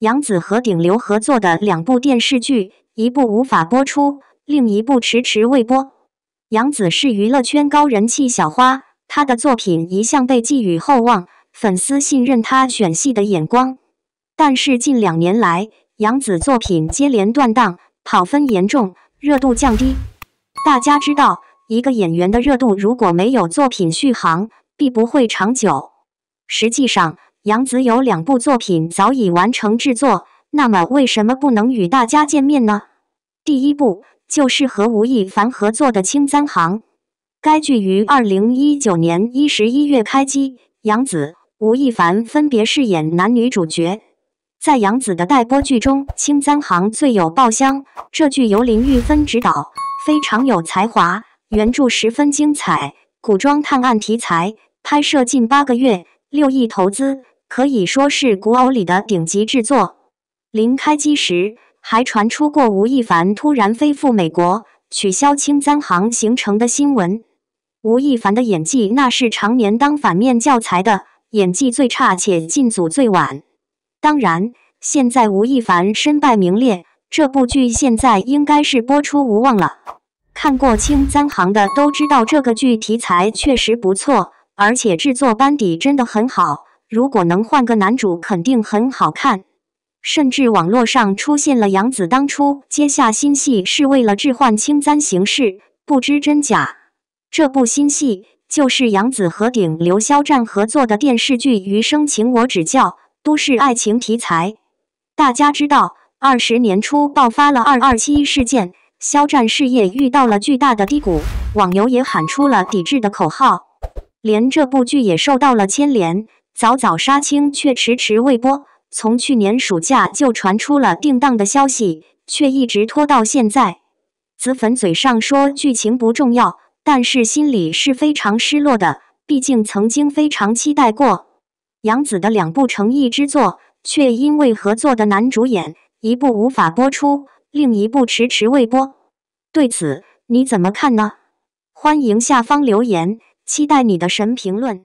杨紫和顶流合作的两部电视剧，一部无法播出，另一部迟迟未播。杨紫是娱乐圈高人气小花，她的作品一向被寄予厚望，粉丝信任她选戏的眼光。但是近两年来，杨紫作品接连断档，跑分严重，热度降低。大家知道，一个演员的热度如果没有作品续航，必不会长久。实际上，杨紫有两部作品早已完成制作，那么为什么不能与大家见面呢？第一部就是和吴亦凡合作的《青簪行》，该剧于二零一九年一十一月开机，杨紫、吴亦凡分别饰演男女主角。在杨紫的待播剧中，《青簪行》最有爆香。这剧由林玉芬执导，非常有才华，原著十分精彩，古装探案题材，拍摄近八个月，六亿投资。可以说是古偶里的顶级制作。临开机时，还传出过吴亦凡突然飞赴美国取消《青簪行》行程的新闻。吴亦凡的演技那是常年当反面教材的，演技最差且进组最晚。当然，现在吴亦凡身败名裂，这部剧现在应该是播出无望了。看过《青簪行》的都知道，这个剧题材确实不错，而且制作班底真的很好。如果能换个男主，肯定很好看。甚至网络上出现了杨紫当初接下新戏是为了置换青簪形式，不知真假。这部新戏就是杨紫和顶流肖战合作的电视剧《余生，请我指教》，都市爱情题材。大家知道，二十年初爆发了“二二七”事件，肖战事业遇到了巨大的低谷，网友也喊出了抵制的口号，连这部剧也受到了牵连。早早杀青却迟迟未播，从去年暑假就传出了定档的消息，却一直拖到现在。子粉嘴上说剧情不重要，但是心里是非常失落的，毕竟曾经非常期待过杨紫的两部诚意之作，却因为合作的男主演，一部无法播出，另一部迟迟未播。对此你怎么看呢？欢迎下方留言，期待你的神评论。